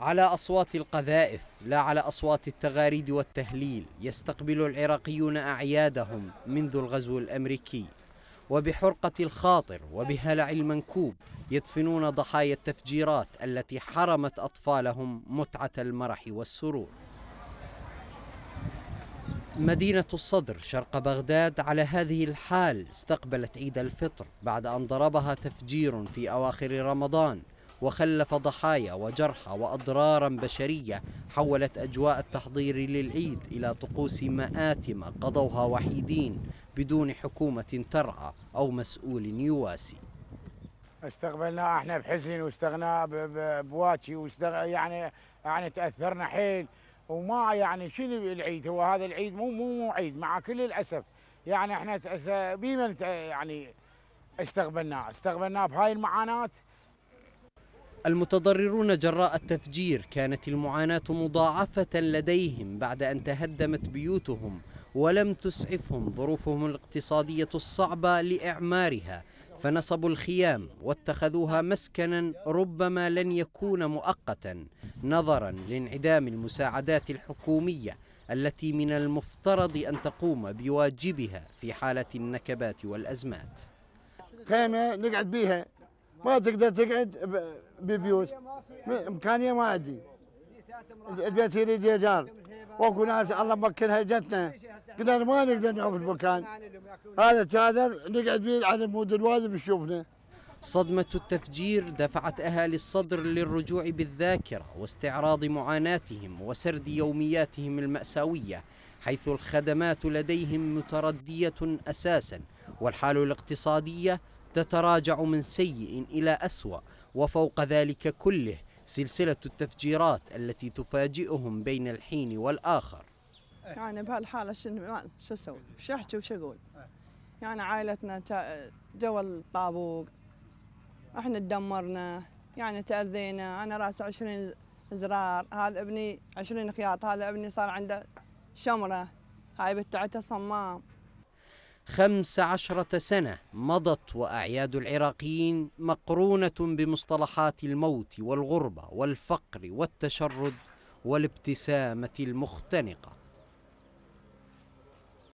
على أصوات القذائف لا على أصوات التغاريد والتهليل يستقبل العراقيون أعيادهم منذ الغزو الأمريكي وبحرقة الخاطر وبهلع المنكوب يدفنون ضحايا التفجيرات التي حرمت أطفالهم متعة المرح والسرور مدينة الصدر شرق بغداد على هذه الحال استقبلت عيد الفطر بعد أن ضربها تفجير في أواخر رمضان وخلف ضحايا وجرحى وأضرارا بشرية حولت أجواء التحضير للعيد إلى طقوس مآتم قضوها وحيدين بدون حكومة ترعى أو مسؤول يواسي استقبلنا احنا بحزن واستغنا بواكي واستغ... يعني يعني تاثرنا حيل وما يعني شنو العيد هو هذا العيد مو مو مو عيد مع كل الاسف يعني احنا بما يعني استقبلناه استقبلناه بهاي المعاناه المتضررون جراء التفجير كانت المعاناة مضاعفة لديهم بعد أن تهدمت بيوتهم ولم تسعفهم ظروفهم الاقتصادية الصعبة لإعمارها فنصبوا الخيام واتخذوها مسكنا ربما لن يكون مؤقتا نظرا لانعدام المساعدات الحكومية التي من المفترض أن تقوم بواجبها في حالة النكبات والأزمات خيمة نقعد بيها ما تقدر تقعد ببيوت امكانيه ما عندي البيت يريد جار واكو ناس الله مكنها جتنا قلنا ما نقدر نعوف المكان هذا تادر نقعد به على مود الوادي بشوفنا صدمة التفجير دفعت أهالي الصدر للرجوع بالذاكرة واستعراض معاناتهم وسرد يومياتهم المأساوية حيث الخدمات لديهم متردية أساسا والحال الاقتصادية تتراجع من سيء إلى أسوأ وفوق ذلك كله سلسلة التفجيرات التي تفاجئهم بين الحين والآخر يعني بهالحالة شنو شو أسوي؟ شو أحكي وش أقول؟ يعني عائلتنا جو الطابوق احنا تدمرنا يعني تأذينا أنا راسي عشرين زرار هذا ابني عشرين خياط هذا ابني صار عنده شمرة هاي بتعته صمام خمس عشرة سنة مضت وأعياد العراقيين مقرونة بمصطلحات الموت والغربة والفقر والتشرد والابتسامة المختنقة